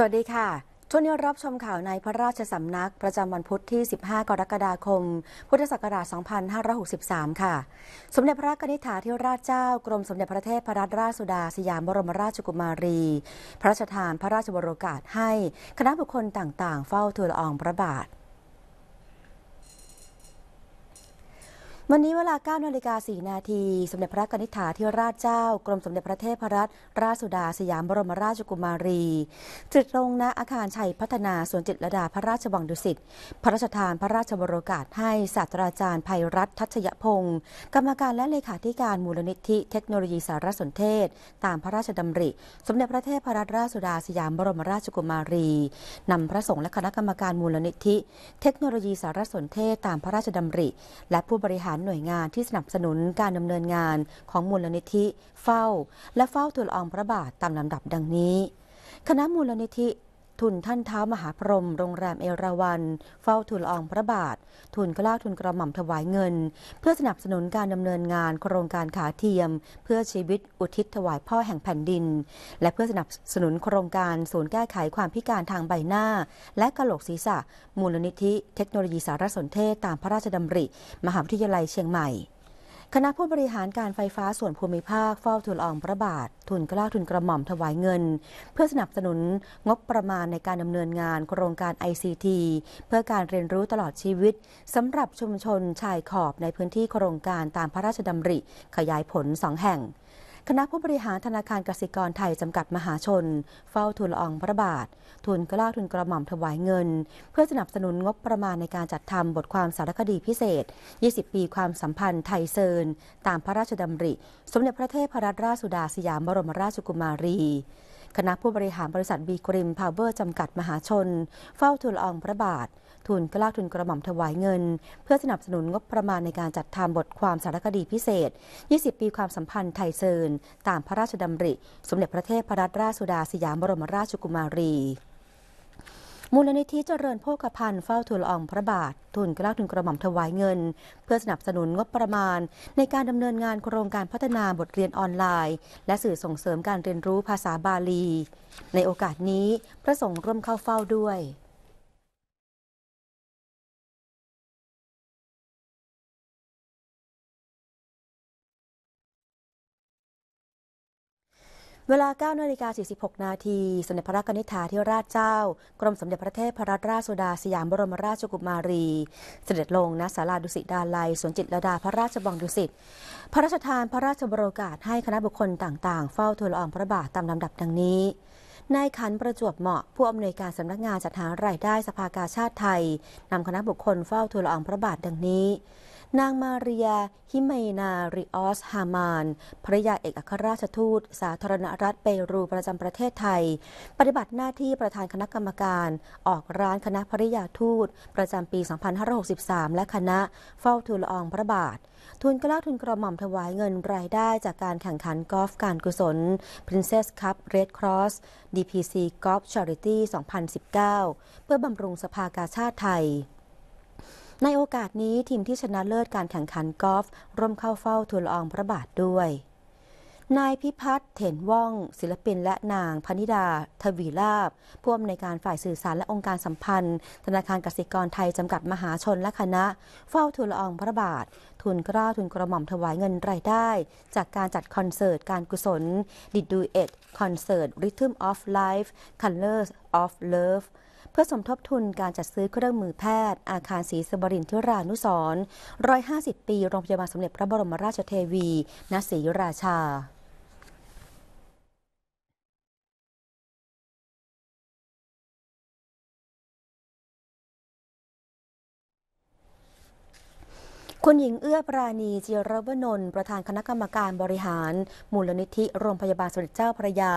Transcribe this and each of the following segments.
สวัสดีค่ะ ช่วงนี้รับชมข่าวในพระราชสำนัก ประจำวันพุธที่ 15 กรกฎาคม พุทธศักราช 2563 ค่ะ สมเด็จพระกนิษฐาธิราชเจ้า กรมสมเด็จพระเทพพระราชสุดาสยามบรมราชกุมารี พระราชทานพระราชบรโอกาสให้ คณะบุคคลต่างๆ เฝ้าทูลอองพระบาทวันนี้เวลา9นาฬิกา 4 นาทีสมเด็จพระนิษฐาธิราชเจ้ากรมสมเด็จพระเทพรัตนราชสุดาสยามบรมราชกุมารีจุดลงณอาคารชัยพัฒนาสวนจิตรดาพระราชวังดุสิตพระราชทานพระราชบรกาศให้ศาสตราจารย์ภัยรัตทัชยพงศ์กรรมการและเลขาธิการมูลนิธิเทคโนโลยีสารสนเทศ ตามพระราชดำริ สมเด็จพระเทพรัตนราชสุดาสยามบรมราชกุมารีนำพระสงฆ์และคณะกรรมการมูลนิธิเทคโนโลยีสารสนเทศตามพระราชดำริ และผู้บริหารานหน่วยงานที่สนับสนุนการดำเนินงานของมูลนิธิ เฝ้าและเฝ้าทูลอองพระบาทตามลำดับดังนี้ คณะมูลนิธิทุนท่านเท้ามหาพรหม โรงแรมเอราวันเฝ้าทุนอองพระบาท ทุนกล้าทุนกระหม่อมถวายเงิน เพื่อสนับสนุนการดำเนินงาน โครงการขาเทียม เพื่อชีวิตอุทิศถวายพ่อแห่งแผ่นดิน และเพื่อสนับสนุนโครงการศูนย์แก้ไขความพิการทางใบหน้า และกะโหลกศีรษะ มูลนิธิเทคโนโลยีสารสนเทศตามพระราชดำริ มหาวิทยาลัยเชียงใหม่คณะผู้บริหารการไฟฟ้าส่วนภูมิภาคเฝ้าทูลอองพระบาท ทุนกล้าทุนกระหม่อมถวายเงิน เพื่อสนับสนุนงบประมาณในการดำเนินงานโครงการ ICT เพื่อการเรียนรู้ตลอดชีวิตสำหรับชุมชนชายขอบในพื้นที่โครงการตามพระราชดำริขยายผลสองแห่งคณะผู้บริหารธนาคารกสิกรไทยจำกัดมหาชน เฝ้าทูลละอองพระบาท ทุนกล้าทุนกระหม่อมถวายเงิน เพื่อสนับสนุนงบประมาณในการจัดทำบทความสารคดีพิเศษ 20 ปีความสัมพันธ์ไทยเซินตามพระราชดำริ สมเด็จพระเทพรัตนราชสุดาสยามบรมราชกุมารี คณะผู้บริหารบริษัทบีกริมพาวเวอร์จำกัดมหาชน เฝ้าทูลละอองพระบาททุนกล้าทุนกระหม่อมถวายเงิน เพื่อสนับสนุนงบประมาณในการจัดทำบทความสารคดีพิเศษ 20 ปีความสัมพันธ์ไทยเซินตามพระราชดำริ สมเด็จพระเทพรัตนราชสุดาสยามบรมราชกุมารี มูลนิธิเจริญโภคภัณฑ์เฝ้าทูลอองพระบาท ทุนกล้าทุนกระหม่อมถวายเงิน เพื่อสนับสนุนงบประมาณ ในการดำเนินงานโครงการพัฒนาบทเรียนออนไลน์ และสื่อส่งเสริมการเรียนรู้ภาษาบาลี ในโอกาสนี้พระสงฆ์ร่วมเข้าเฝ้าด้วยเวลา9นาฬิกา 46 นาทีสมเด็จพระนิธิาธิราชเจ้า กรมสมเด็จพระเทพรัตนราชสุดาสยามบรมราชกุมารี เสด็จลงณศาลาดุสิตดาลัยสวนจิตรดาพระราชบังดุสิต พระราชทานพระราชบรโอกาสให้คณะบุคคลต่างๆ เฝ้าทูลอองพระบาทตามลำดับดังนี้ นายขันประจวบเหมาะ ผู้อำนวยการสำนักงานจัดหารายได้สภากาชาติไทยนำคณะบุคคลเฝ้าทูลอองพระบาทดังนี้นางมาเรีย ฮิเมนาริออส ฮามานภรยาเอกอัครราชทูต สาธารณรัฐ เปรูประจำประเทศไทย ปฏิบัติหน้าที่ประธานคณะกรรมการ ออกร้านคณะภริยาทูตประจำปี 2563 และคณะเฝ้าทูลละอองพระบาท ทุนกล้าทุนกระหม่อมถวายเงินรายได้จากการแข่งขันกอล์ฟการกุศล Princess Cup Red Cross DPC Golf Charity 2019 เพื่อบำรุงสภากาชาติไทยในโอกาสนี้ทีมที่ชนะเลิศการแข่งขันกอล์ฟร่วมเข้าเฝ้าทูลอองพระบาทด้วย นายพิพัฒน์เถนว่อง ศิลปินและนาง พนิดา ทวีลาบผู้อำนวยการฝ่ายสื่อสารและองค์การสัมพันธ์ ธนาคารกสิกรไทยจำกัดมหาชนและคณะ เฝ้าทูลอองพระบาท ทุนกล้าทุนกระหม่อมถวายเงินรายได้ จากการจัดคอนเสิร์ตการกุศลดิดดูเอ็ดคอนเสิร์ตริทึมออฟไลฟ์คันเลอร์ออฟเลิฟเพื่อสมทบทุนการจัดซื้อเครื่องมือแพทย์ อาคารศรีสบรินทิรานุสร150ปีโรงพยาบาลสมเด็จพระบรมราชเทวีณศรีราชาคุณหญิงเอื้อปราณีจิรวนนท์ประธานคณะกรรมการบริหาร มูลนิธิโรงพยาบาลสมเด็จเจ้าพระยา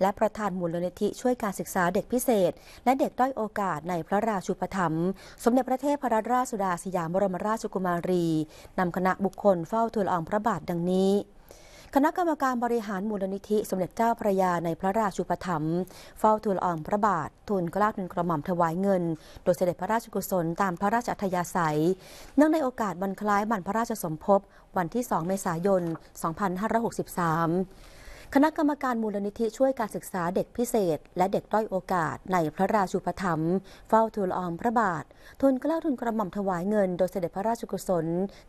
และประธานมูลนิธิช่วยการศึกษาเด็กพิเศษและเด็กด้อยโอกาสในพระราชูปถัมภ์สมเด็จพระเทพรัตนราชสุดาสยามบรมราชกุมารี นำคณะบุคคลเฝ้าทูลอองพระบาทดังนี้คณะกรรมการบริหารมูลนิธิสมเด็จเจ้าพระยาในพระราชูปถัมภ์เฝ้าทูลอองพระบาททูลกล้าทูลกระหม่อมถวายเงิน โดยเสด็จพระราชกุศลตามพระราชอัธยาศัย เนื่องในโอกาสวันคล้ายบรรพระราชสมภพวันที่ 2 เมษายน 2563คณะกรรมการมูลนิธิช่วยการศึกษาเด็กพิเศษและเด็กด้อยโอกาสในพระราชูปถัมภ์เฝ้าทูลอองพระบาททุนกล้าทุนกระหม่อมถวายเงินโดยเสด็จพระราชกุศล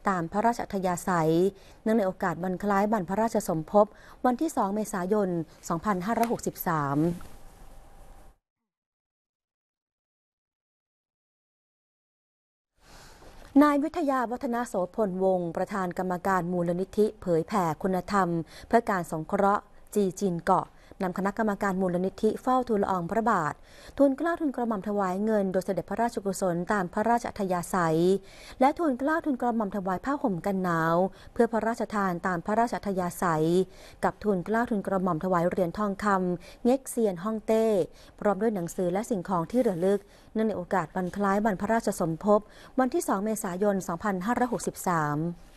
ตามพระราชอัธยาศัยเนื่องในโอกาสวันคล้ายบรรพระราชสมภพวันที่2เมษายน 2563 นายวิทยาวัฒนาโสพลวงศ์ประธานกรรมการมูลนิธิเผยแผ่คุณธรรมเพื่อการสงเคราะห์จีจีนเกาะนำคณะกรรมการมูลนิธิเฝ้าทูลละอองพระบาท ทุนกล้าทุนกระหม่อมถวายเงิน โดยเสด็จพระราชกุศลตามพระราชอัธยาศัย และทุนกล้าทุนกระหม่อมถวายผ้าห่มกันหนาว เพื่อพระราชทานตามพระราชอัธยาศัย กับทุนกล้าทุนกระหม่อมถวายเหรียญทองคำเง็กเซียนฮ่องเต้พร้อมด้วยหนังสือและสิ่งของที่รหลึกเนื่องในโอกาสวันคล้ายวันพระราชสมภพวันที่ 2 เมษายน 2563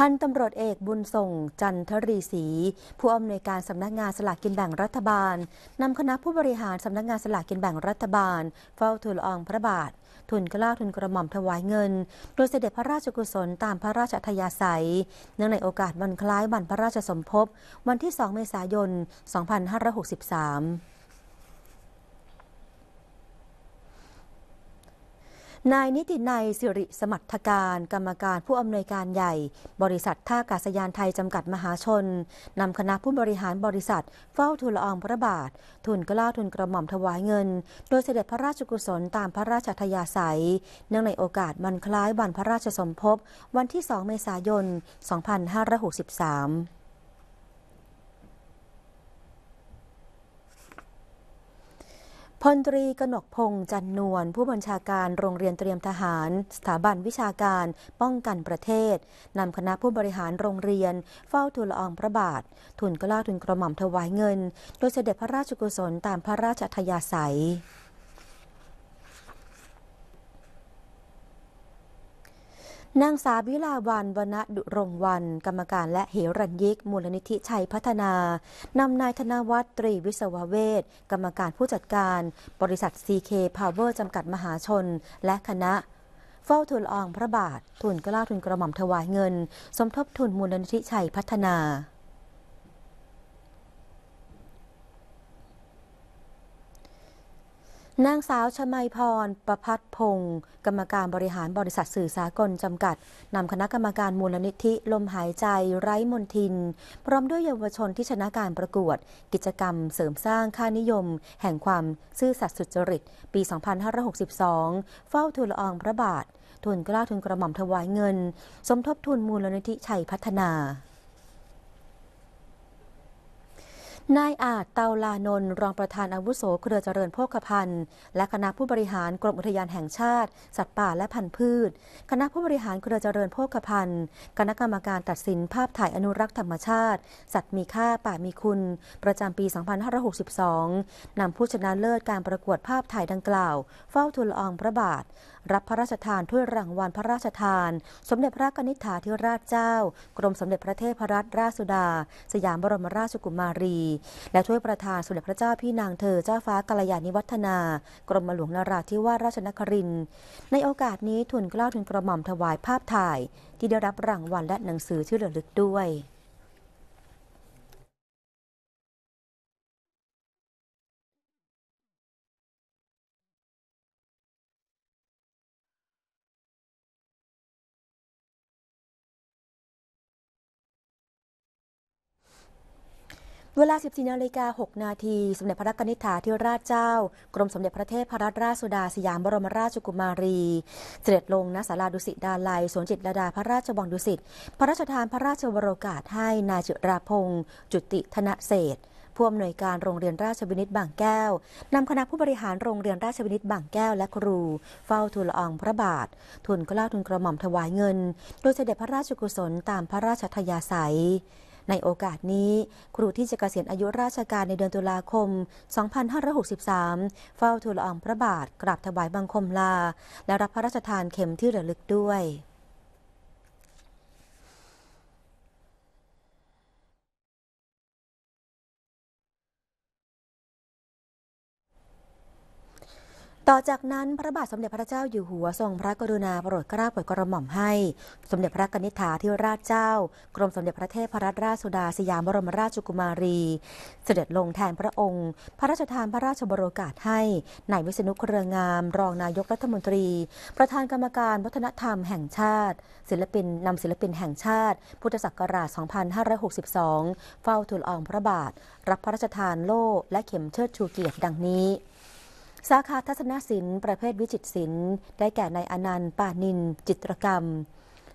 พันตำรวจเอกบุญส่ง จันทรีศรีผู้อำนวยการสำนักงานสลากกินแบ่งรัฐบาลนำคณะผู้บริหารสำนักงานสลากกินแบ่งรัฐบาล เฝ้าทูลอองพระบาท ทุนกล้าทุนกระหม่อมถวายเงิน โดยเสด็จพระราชกุศลตามพระราชธยาศัยเนื่องในโอกาสวันคล้ายวันพระราชสมภพวันที่ 2 เมษายน 2563นายนิตินัยสิริสมัตถการกรรมการผู้อำนวยการใหญ่ บริษัทท่าอากาศยานไทยจำกัดมหาชนนำคณะผู้บริหารบริษัท เฝ้าทูลอองพระบาท ทุนกล้าทุนกระหม่อมถวายเงิน โดยเสด็จพระราชกุศลตามพระราชทยาศัย เนื่องในโอกาสวันคล้ายวันพระราชสมภพวันที่ 2 เมษายน 2563พลตรีกนกพงษ์จันนวลผู้บัญชาการโรงเรียนเตรียมทหาร สถาบันวิชาการป้องกันประเทศนำคณะผู้บริหารโรงเรียนเฝ้าทูลละอองพระบาท ทุนกล้าทุนกระหม่อมถวายเงิน โดยเสด็จพระราชกุศลตามพระราชทยาศัยนางสาววิลาวันวณดุรงวันกรรมการและเหรัญยิก มูลนิธิชัยพัฒนา นำนายธนวัตรตรีวิศวเวศกรรมการผู้จัดการบริษัท CK Power จำกัดมหาชนและคณะ เฝ้าทุนอองพระบาท ทุนกล้าทุนกระหม่อมถวายเงิน สมทบทุนมูลนิธิชัยพัฒนานางสาวชมัยพร ประพัฒพงศ์กรรมการบริหารบริษัทสื่อสากล จำกัด นำคณะกรรมการมูลนิธิ ลมหายใจไร้มนทิน พร้อมด้วยเยาวชนที่ชนะการประกวด กิจกรรมเสริมสร้างค่านิยม แห่งความซื่อสัตย์สุจริต ปี 2562 เฝ้าทูลอองพระบาททุนกล้าทุนกระหม่อมถวายเงิน สมทบทุนมูลนิธิชัยพัฒนานายอาจเตาลานน รองประธานอาวุโสเครือเจริญโภคภัณฑ์ และคณะผู้บริหารกรมอุทยานแห่งชาติ สัตว์ป่าและพันธุ์พืช คณะผู้บริหารเครือเจริญโภคภัณฑ์คณะกรรมการตัดสินภาพถ่ายอนุรักษ์ธรรมชาติ สัตว์มีค่าป่ามีคุณ ประจำปี 2562นำผู้ชนะเลิศการประกวดภาพถ่ายดังกล่าว เฝ้าทูลอองพระบาทรับพระราชทานถ้วยรางวัลพระราชทาน สมเด็จพระกนิษฐาธิราชเจ้ากรมสมเด็จพระเทพรัตนราชสุดาสยามบรมราชกุมารี และถ้วยประธานสมเด็จพระเจ้าพี่นางเธอเจ้าฟ้ากัลยาณิวัฒนากรมหลวงนาราธิวาสราชนครินในโอกาสนี้ทุนกล้าวทุนกระหม่อมถวายภาพถ่ายที่ได้รับรางวัลและหนังสือชื่อเลือลึกด้วยเวลา 14นาฬิกา6นาทีสมเด็จพระนิธิถาธิราชเจ้า กรมสมเด็จพระเทพรัตนราชสุดา สยามบรมราชกุมารี เสด็จลงณศาลาดุสิตดาลัยสวนจิตรดาพระราชวังดุสิต พระราชทานพระราชวรกาสให้นายจุราพงศ์จุติธนเศษผู้อำนวยการโรงเรียนราชวินิตบางแก้ว นำคณะผู้บริหารโรงเรียนราชวินิตบางแก้วและครู เฝ้าทูลอองพระบาททุนกล้าทุนกระหม่อมถวายเงิน โดยเสด็จพระราชกุศลตามพระราชทยาศัยในโอกาสนี้ ครูที่จะเกษียณอายุราชการในเดือนตุลาคม 2563 เฝ้าทูลอองพระบาทกราบถวายบังคมลา และรับพระราชทานเข็มที่ระลึกด้วยต่อจากนั้นพระบาทสมเด็จพระเจ้าอยู่หัวทรงพระกรุณาโปรดเกล้าโปรดกระหม่อมให้ สมเด็จพระกนิษฐาที่ราชเจ้า กรมสมเด็จพระเทพรัตนราชสุดาสยามบรมราชกุมารี เสด็จลงแทนพระองค์ พระราชทานพระราชบรโอกาสให้นายวิษณุเครืองามรองนายกรัฐมนตรี ประธานกรรมการวัฒนธรรมแห่งชาติ ศิลปินนำศิลปินแห่งชาติ พุทธศักราช 2562 เฝ้าทูลอองพระบาท รับพระราชทานโล่และเข็มเชิดชูเกียรติดังนี้สาขาทัศนศิลป์ประเภทวิจิตรศิลป์ ได้แก่นายอนันต์ปานิน จิตรกรรม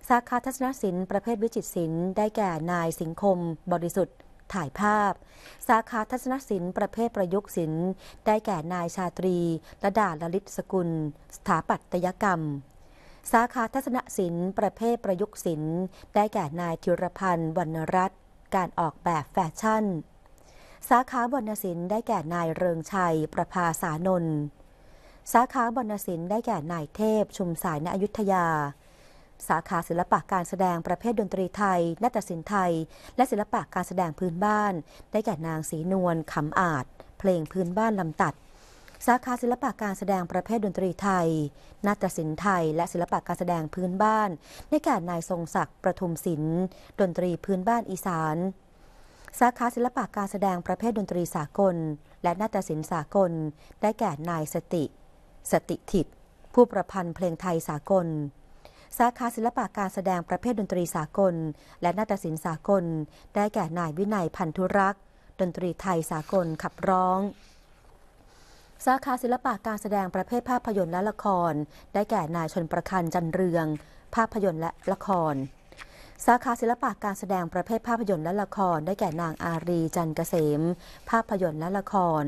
สาขาทัศนศิลป์ประเภทวิจิตรศิลป์ได้แก่นายสิงคมบริสุทธิ์ถ่ายภาพ สาขาทัศนศิลป์ประเภทประยุกต์ศิลป์ ได้แก่นายชาตรีระดาลลิตสกุล สถาปัตยกรรม สาขาทัศนศิลป์ ประเภทประยุกต์ศิลป์ ได้แก่นายธิรพันธ์วรรณรัตน์การออกแบบแฟชั่นสาขาบรรณศิลป์ได้แก่นายเริงชัย ประภาสานนท์ สาขาบรรณศิลป์ได้แก่นายเทพ ชุมสายณอยุธยา สาขาศิลปะการแสดงประเภทดนตรีไทยนาฏศิลป์ไทย และศิลปะการแสดงพื้นบ้าน ได้แก่นางศรีนวลขำอาจเพลงพื้นบ้านลำตัด สาขาศิลปะการแสดงประเภทดนตรีไทยนาฏศิลป์ไทย และศิลปะการแสดงพื้นบ้านได้แก่นายทรงศักดิ์ประทุมศิลป์ ดนตรีพื้นบ้านอีสานสาขาศิลปะการแสดงประเภทดนตรีสากล และนาฏศิลป์สากล ได้แก่นายสติ สติถิตผู้ประพันธ์เพลงไทยสากล สาขาศิลปะการแสดงประเภทดนตรีสากล และนาฏศิลป์สากล ได้แก่นายวินัยพันธุรักษ์ดนตรีไทยสากลขับร้อง สาขาศิลปะการแสดงประเภทภาพยนตร์และละคร ได้แก่นายชนประคันจันเรือง ภาพยนตร์และละครสาขาศิลปะการแสดงประเภทภาพยนตร์และละครได้แก่นางอารี จันเกษม ภาพยนตร์และละคร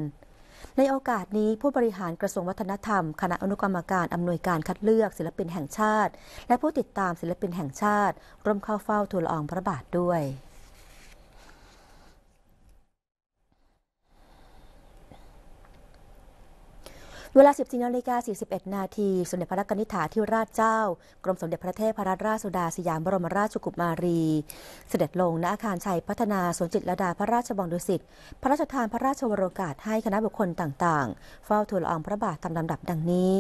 ในโอกาสนี้ผู้บริหารกระทรวงวัฒนธรรมคณะอนุกรรมการอำนวยการคัดเลือกศิลปินแห่งชาติ และผู้ติดตามศิลปินแห่งชาติ ร่วมเข้าเฝ้าทูลอองพระบาทด้วยเวลา14นาฬิกา41นาทีสมเด็จพระนิธิถาี่ราชเจ้า กรมสมเด็จพระเทพรัตนราชสุดาสยามบรมราชกุมารี เสด็จลงณอาคารชัยพัฒนาสวนจิตรดาพระราชบังดุสิตพระราชทานพระราชวโรกาส ให้คณะบุคคลต่างๆ เฝ้าทูลอองพระบาทตามลำดับดังนี้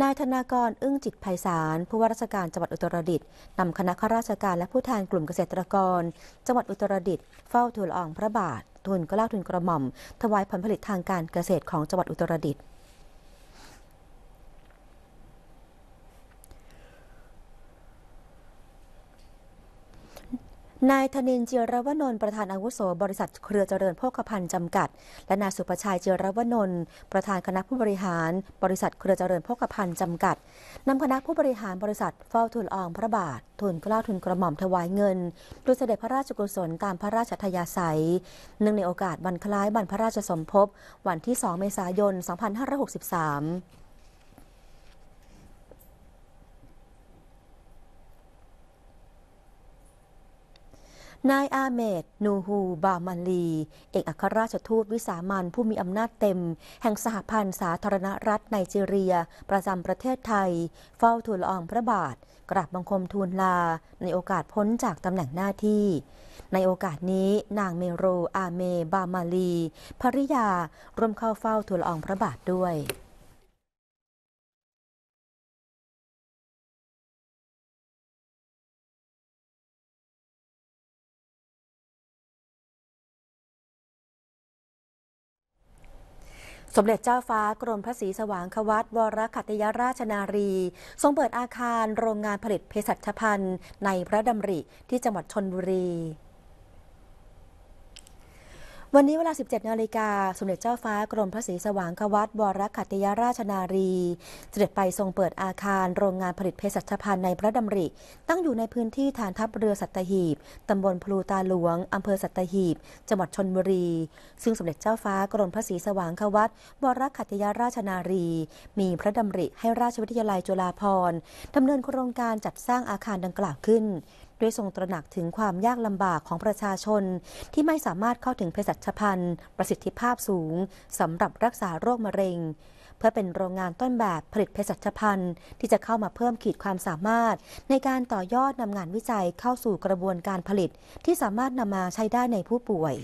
นายธนากรอึ้งจิตไพศาลผู้ว่าราชการจังหวัดอุตรดิตถ์นำคณะข้าราชการและผู้แทนกลุ่มเกษตรกร จังหวัดอุตรดิตถ์เฝ้าทูลอองพระบาททุนกล้าทุนกระหม่อม ถวายผลผลิตทางการเกษตรของจังหวัดอุตรดิตถ์นายธนินเจียรวนนท์ประธานอาวุโสบริษัทเครือเจริญโภคภัณฑ์จำกัด และนายสุประชัยเจียรวนนท์ประธานคณะผู้บริหาร บริษัทเครือเจริญโภคภัณฑ์จำกัดนำคณะผู้บริหารบริษัท เฝ้าทุนอองพระบาท ทุนกล้าทุนกระหม่อมถวายเงินดูเสด็จพระราชกุศลตามพระราชทยาศัยเนื่องในโอกาสวันคล้ายวันพระราชสมภพวันที่2เมษายน 2563นายอาเมดนูฮู บามันลี เอกอัครราชทูตวิสามันผู้มีอำนาจเต็ม แห่งสหพันธ์สาธารณรัฐไนจีเรีย ประจำประเทศไทย เฝ้าทูลอองพระบาท กราบบังคมทูลลา ในโอกาสพ้นจากตำแหน่งหน้าที่ ในโอกาสนี้ นางเมโรอาเมบามาลี ภริยา ร่วมเข้าเฝ้าทูลอองพระบาทด้วยสมเด็จเจ้าฟ้ากรมพระศรีสว่างควัตวรคัตยราชนารี ทรงเปิดอาคารโรงงานผลิตเภสัชพันธ์ในพระดำริที่จังหวัดชนบุรีวันนี้เวลา 17 นาฬิกาสมเด็จเจ้าฟ้ากรมพระศรีสว่างควัตบวรคัติยาราชนารี เสด็จไปทรงเปิดอาคารโรงงานผลิตเภสัชภัณฑ์ในพระดำริ ตั้งอยู่ในพื้นที่ฐานทัพเรือสัตหีบ ตำบลพลูตาหลวงอำเภอสัตหีบจังหวัดชนบุรี ซึ่งสมเด็จเจ้าฟ้ากรมพระศรีสว่างควัตบวรคัติยาราชนารี มีพระดำริให้ราชวิทยาลัยจุฬาภรณ์ดำเนินโครงการจัดสร้างอาคารดังกล่าวขึ้นด้วยทรงตระหนักถึงความยากลำบากของประชาชน ที่ไม่สามารถเข้าถึงเภสัชพันธ์ประสิทธิภาพสูงสำหรับรักษาโรคมะเร็ง เพื่อเป็นโรงงานต้นแบบผลิตเภสัชพันธ์ที่จะเข้ามาเพิ่มขีดความสามารถ ในการต่อยอดนำงานวิจัยเข้าสู่กระบวนการผลิตที่สามารถนำมาใช้ได้ในผู้ป่วย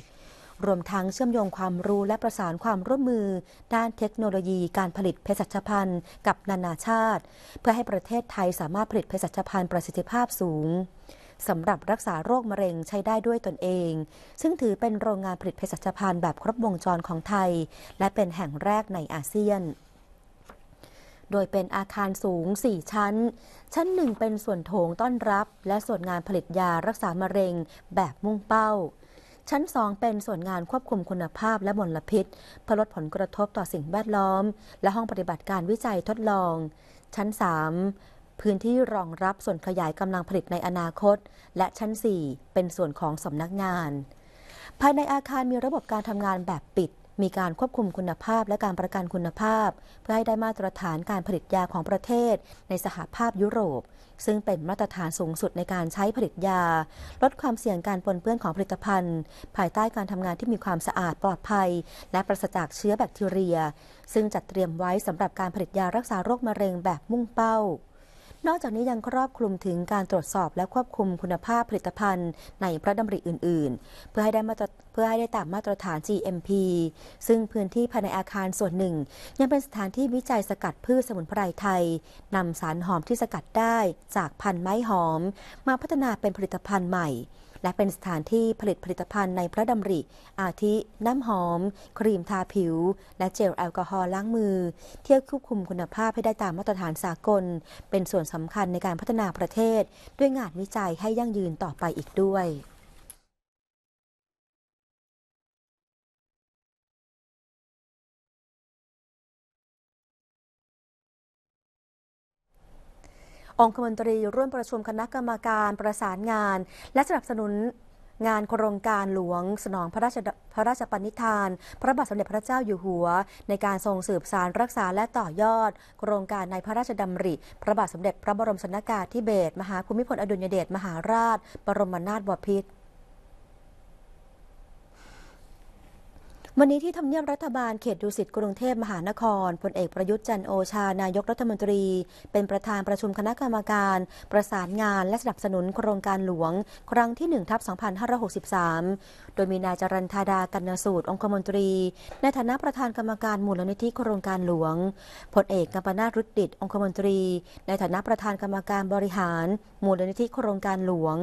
รวมทั้งเชื่อมโยงความรู้และประสานความร่วมมือ ด้านเทคโนโลยีการผลิตเภสัชพันธ์กับนานาชาติ เพื่อให้ประเทศไทยสามารถผลิตเภสัชพันธ์ประสิทธิภาพสูงสำหรับรักษาโรคมะเร็งใช้ได้ด้วยตนเอง ซึ่งถือเป็นโรงงานผลิตเภสัชภัณฑ์แบบครบวงจรของไทย และเป็นแห่งแรกในอาเซียน โดยเป็นอาคารสูง 4 ชั้น ชั้นหนึ่งเป็นส่วนโถงต้อนรับ และส่วนงานผลิตยารักษามะเร็งแบบมุ่งเป้า ชั้นสองเป็นส่วนงานควบคุมคุณภาพและมลพิษเพื่อลดผลกระทบต่อสิ่งแวดล้อม และห้องปฏิบัติการวิจัยทดลอง ชั้น 3พื้นที่รองรับส่วนขยายกำลังผลิตในอนาคต และชั้น 4 เป็นส่วนของสำนักงาน ภายในอาคารมีระบบการทำงานแบบปิด มีการควบคุมคุณภาพและการประกันคุณภาพ เพื่อให้ได้มาตรฐานการผลิตยาของประเทศ ในสหภาพยุโรป ซึ่งเป็นมาตรฐานสูงสุดในการใช้ผลิตยา ลดความเสี่ยงการปนเปื้อนของผลิตภัณฑ์ ภายใต้การทำงานที่มีความสะอาดปลอดภัย และปราศจากเชื้อแบคทีเรีย ซึ่งจัดเตรียมไว้สำหรับการผลิตยารักษาโรคมะเร็งแบบมุ่งเป้านอกจากนี้ยังครอบคลุมถึงการตรวจสอบและควบคุมคุณภาพผลิตภัณฑ์ในพระดำริอื่น ๆ เพื่อให้ได้มาตรเพื่อให้ได้ตามมาตรฐาน GMP ซึ่งพื้นที่ภายในอาคารส่วนหนึ่ง ยังเป็นสถานที่วิจัยสกัดพืชสมุนไพรไทยนำสารหอมที่สกัดได้จากพันไม้หอมมาพัฒนาเป็นผลิตภัณฑ์ใหม่และเป็นสถานที่ผลิตผลิตภัณฑ์ในพระดำริ อาทิ น้ำหอม ครีมทาผิว และเจลแอลกอฮอล์ล้างมือ เที่ยวควบคุมคุณภาพให้ได้ตามมาตรฐานสากล เป็นส่วนสำคัญในการพัฒนาประเทศ ด้วยงานวิจัยให้ยั่งยืนต่อไปอีกด้วยองคมนตรีร่วมประชุมคณะกรรมการประสานงาน และสนับสนุนงานโครงการหลวงสนองพระราชพระราชปณิธาน พระบาทสมเด็จพระเจ้าอยู่หัว ในการทรงสืบสารรักษาและต่อยอด โครงการในพระราชดำริ พระบาทสมเด็จพระบรมชนากาธิเบศรมหาภูมิพลอดุลยเดชมหาราช บรมนาถบพิตรวันนี้ที่ทำเนียบรัฐบาล เขตดุสิตกรุงเทพมหานครพลเอกประยุทธ์จันโอชานายกรัฐมนตรี เป็นประธานประชุมคณะกรรมการ ประสานงานและสนับสนุนโครงการหลวง ครั้งที่1ทับ2563 โดยมีนายจรันธาดากันสูตรองคมนตรี ในฐานะประธานกรรมการมูลนิธิโครงการหลวงพลเอกกัมปนาทรุดดิตองคมนตรี ในฐานะประธานกรรมการบริหาร มูลนิธิโครงการหลวง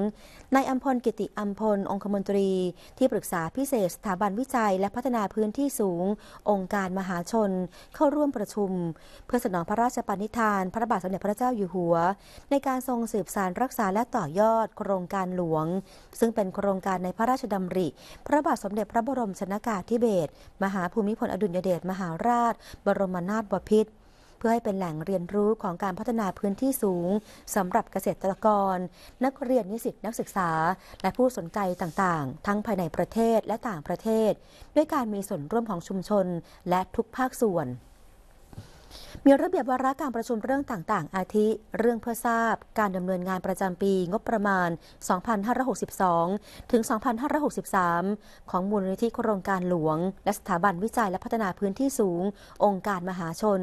นายอัมพลกิติอัมพลองคมนตรีที่ปรึกษาพิเศษสถาบันวิจัยและพัฒนาแลพื้นที่สูง องค์การมหาชน เข้าร่วมประชุม เพื่อสนองพระราชปณิธาน พระบาทสมเด็จพระเจ้าอยู่หัว ในการทรงสืบสารรักษาและต่อยอด โครงการหลวง ซึ่งเป็นโครงการในพระราชดำริ พระบาทสมเด็จพระบรมชนากาธิเบศรมหาภูมิพลอดุลยเดชมหาราช บรมนาถบพิตรพื่อให้เป็นแหล่งเรียนรู้ของการพัฒนาพื้นที่สูงสำหรับเกษตรกรนักเรียนนิสิตนักศึกษาและผู้สนใจต่างๆ ทั้งภายในประเทศและต่างประเทศ ด้วยการมีส่วนร่วมของชุมชน และทุกภาคส่วน มีระเบียบวาระการประชุมเรื่องต่าง ๆ อาทิเรื่องเพื่อทราบการดำเนินงานประจำปีงบประมาณ 2562ถึง2563 ของมูลนิธิโครงการหลวงและสถาบันวิจัยและพัฒนาพื้นที่สูง องค์การมหาชน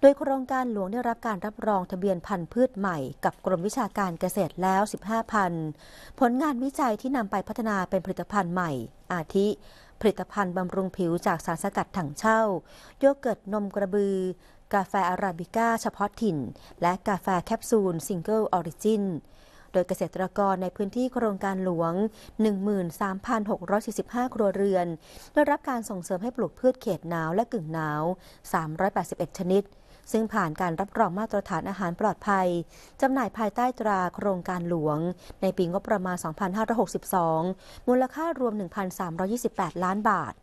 โดยโครงการหลวงได้รับการรับรองทะเบียนพันธุ์พืชใหม่กับกรมวิชาการเกษตรแล้ว 15พันผลงานวิจัยที่นำไปพัฒนาเป็นผลิตภัณฑ์ใหม่ อาทิ ผลิตภัณฑ์บำรุงผิวจากสารสกัดถังเช่า โยเกิร์ตนมกระบือ กาแฟอาราบิก้าเฉพาะถิ่น และกาแฟแคปซูลซิงเกิลออริจิน โดยเกษตรกรในพื้นที่โครงการหลวง 13,645 ครัวเรือน ได้รับการส่งเสริมให้ปลูกพืชเขตหนาวและกึ่งหนาว381 ชนิดซึ่งผ่านการรับรองมาตรฐานอาหารปลอดภัยจำหน่ายภายใต้ตราโครงการหลวงในปีงบประมาณ 2562 มูลค่ารวม 1,328 ล้านบาท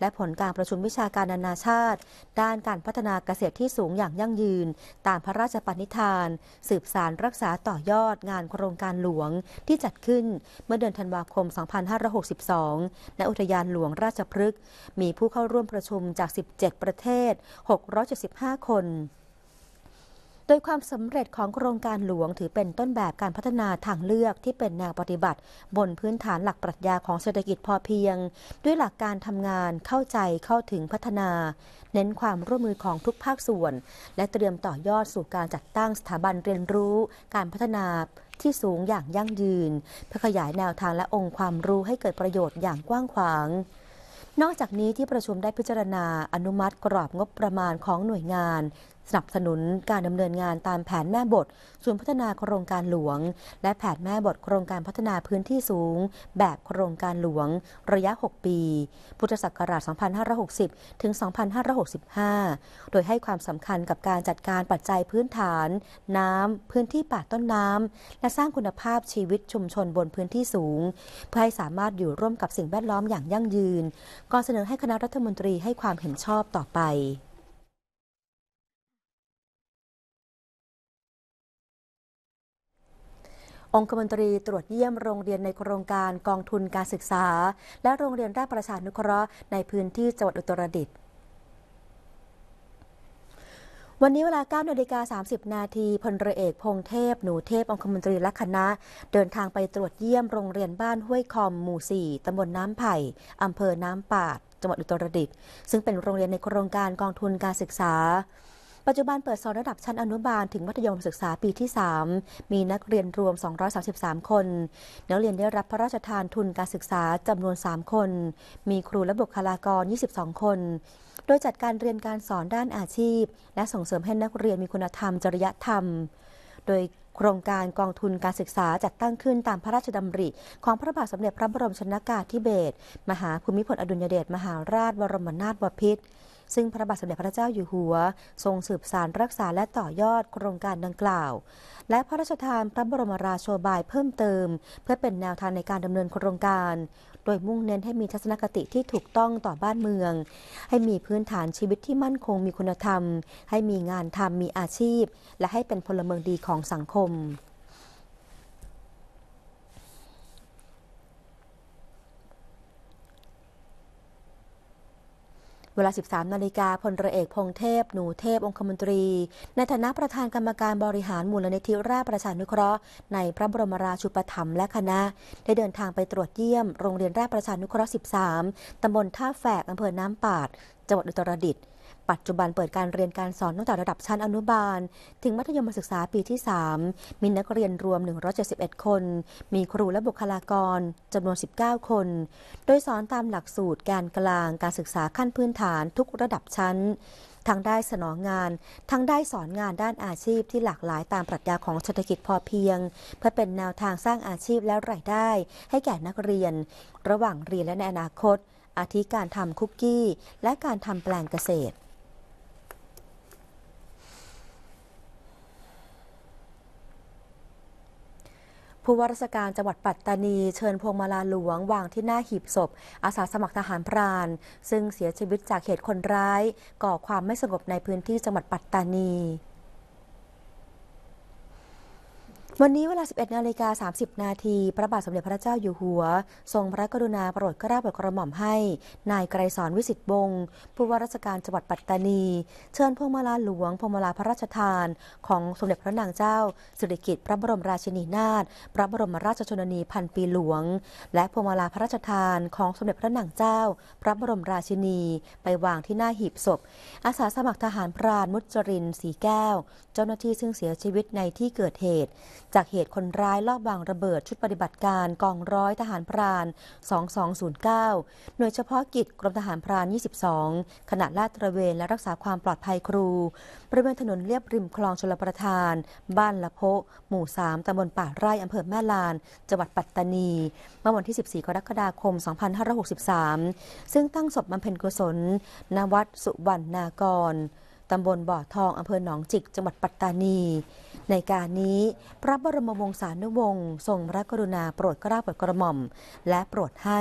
และผลการประชุมวิชาการนานาชาติ ด้านการพัฒนาเกษตรที่สูงอย่างยั่งยืน ตามพระราชปณิธานสืบสารรักษาต่อยอดงานโครงการหลวงที่จัดขึ้นเมื่อเดือนธันวาคม 2562ณอุทยานหลวงราชพฤกษ์มีผู้เข้าร่วมประชุมจาก 17 ประเทศ 675 คนโดยความสำเร็จของโครงการหลวงถือเป็นต้นแบบการพัฒนาทางเลือกที่เป็นแนวปฏิบัติ บนพื้นฐานหลักปรัชญาของเศรษฐกิจพอเพียง ด้วยหลักการทำงานเข้าใจเข้าถึงพัฒนา เน้นความร่วมมือของทุกภาคส่วน และเตรียมต่อยอดสู่การจัดตั้งสถาบันเรียนรู้ การพัฒนาที่สูงอย่างยั่งยืน เพื่อขยายแนวทางและองค์ความรู้ให้เกิดประโยชน์อย่างกว้างขวางนอกจากนี้ที่ประชุมได้พิจารณาอนุมัติ กรอบงบประมาณของหน่วยงานสนับสนุนการดำเนินงานตามแผนแม่บทส่วนพัฒนาโครงการหลวงและแผนแม่บทโครงการพัฒนาพื้นที่สูง แบบโครงการหลวง ระยะ 6 ปี พุทธศักราช 2560 ถึง 2565 โดยให้ความสำคัญกับการจัดการปัจจัยพื้นฐาน น้ำพื้นที่ป่าต้นน้ำและสร้างคุณภาพชีวิตชุมชนบนพื้นที่สูง เพื่อให้สามารถอยู่ร่วมกับสิ่งแวดล้อมอย่างยั่งยืนก่อนเสนอให้คณะรัฐมนตรีให้ความเห็นชอบต่อไปองคมนตรีตรวจเยี่ยมโรงเรียนในโครงการกองทุนการศึกษา และโรงเรียนราชประชานุเคราะห์ในพื้นที่จังหวัดอุตรดิตถ์วันนี้เวลา9นาฬิกา30 นาทีพลเรือเอก พงเทพ หนูเทพองคมนตรีและคณะ เดินทางไปตรวจเยี่ยมโรงเรียนบ้านห้วยคอม หมู่ 4ตำบลน้ำไผ่อำเภอ น้ำปาดจังหวัดอุตรดิตถ์ซึ่งเป็นโรงเรียนในโครงการกองทุนการศึกษาปัจจุบันเปิดสอนระดับชั้นอนุบาลถึงมัธยมศึกษาปีที่ 3 มีนักเรียนรวม 233 คน นักเรียนได้รับพระราชทานทุนการศึกษาจำนวน 3 คน มีครูและบุคลากร 22 คน โดยจัดการเรียนการสอนด้านอาชีพ และส่งเสริมให้นักเรียนมีคุณธรรมจริยธรรม โดยโครงการกองทุนการศึกษาจัดตั้งขึ้นตามพระราชดำริ ของพระบาทสมเด็จพระบรมชนากาธิเบศร มหาภูมิพลอดุลยเดช มหาราชบรมนาถบพิตรซึ่งพระบาทสมเด็จพระเจ้าอยู่หัว ทรงสืบสารรักษาและต่อยอดโครงการดังกล่าว และพระราชทานพระบรมราชโชบายเพิ่มเติม เพื่อเป็นแนวทางในการดำเนินโครงการ โดยมุ่งเน้นให้มีทัศนคติที่ถูกต้องต่อบ้านเมือง ให้มีพื้นฐานชีวิตที่มั่นคงมีคุณธรรม ให้มีงานทำมีอาชีพ และให้เป็นพลเมืองดีของสังคมเวลา 13นาฬิกาพลเระเอก พงเทพ หนูเทพ องคมนตรี ในฐานะประธานกรรมการบริหารมูลนิธิราชประชานุเคราะห์ ในพระบรมราชูปถัมภ์และคณะ ได้เดินทางไปตรวจเยี่ยม โรงเรียนราชประชานุเคราะห์ 13 ตำบลท่าแฝกอำเภอน้ำปาด จังหวัดอุตรดิตถ์ปัจจุบันเปิดการเรียนการสอนตั้งแต่ระดับชั้นอนุบาล ถึงมัธยมศึกษาปีที่ 3 มีนักเรียนรวม 171 คน มีครูและบุคลากร จำนวน 19 คน โดยสอนตามหลักสูตรการกลาง การศึกษาขั้นพื้นฐานทุกระดับชั้น ทั้งได้สนองงาน ทั้งได้สอนงานด้านอาชีพที่หลากหลายตามปรัชญาของเศรษฐกิจพอเพียง เพื่อเป็นแนวทางสร้างอาชีพและรายได้ ให้แก่นักเรียน ระหว่างเรียนและในอนาคต อาทิการทำคุกกี้ และการทำแปลงเกษตรผู้ว่าราชการจังหวัดปัตตานีเชิญพวงมาลาหลวงวางที่หน้าหีบศพอาสาสมัครทหารพรานซึ่งเสียชีวิตจากเหตุคนร้ายก่อความไม่สงบในพื้นที่จังหวัดปัตตานีวันนี้เวลา 11นาฬิกา 30 นาทีพระบาทสมเด็จพระเจ้าอยู่หัว ทรงพระกรุณาโปรดกระาบกระหม่อมให้ นายไกรสอนวิสิตบง ผู้ว่าราชการจังหวัดปัตตานีเชิญพวงมาลาหลวงพวงมาลาพระราชทาน ของสมเด็จพระนางเจ้าสิริกิติ์พระบรมราชินีนาถพระบรมราชชนนีพันปีหลวง และพวงมาลาพระราชทานของสมเด็จพระนางเจ้า พระบรมราชินีไปวางที่หน้าหีบศพ อาสาสมัครทหารพรานมุจรินสีแก้วเจ้าหน้าที่ซึ่งเสียชีวิตในที่เกิดเหตุจากเหตุคนร้ายลอบวางระเบิดชุดปฏิบัติการกองร้อยทหารพราน 2209 หน่วยเฉพาะกิจกรมทหารพราน 22ขณะลาดตระเวนและรักษาความปลอดภัยครูบริเวณถนนเลียบริมคลองชลประทานบ้านละโพหมู่ 3 ตำบลป่าไร่อำเภอแม่ลานจังหวัดปัตตานีเมื่อวันที่ 14 กรกฎาคม 2563 ซึ่งตั้งศพบำเพ็ญกุศลณวัด สุวรรณนากรตำบลบ่อทองอำเภอหนองจิกจังหวัดปัตตานี ในการนี้ พระบรมวงศานุวงศ์ทรงพระกรุณาโปรดเกล้าโปรดกระหม่อม และโปรดให้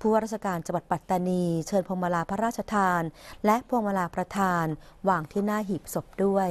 ผู้ว่าราชการจังหวัดปัตตานีเชิญพวงมาลาพระราชทาน และพวงมาลาประธานวางที่หน้าหีบศพด้วย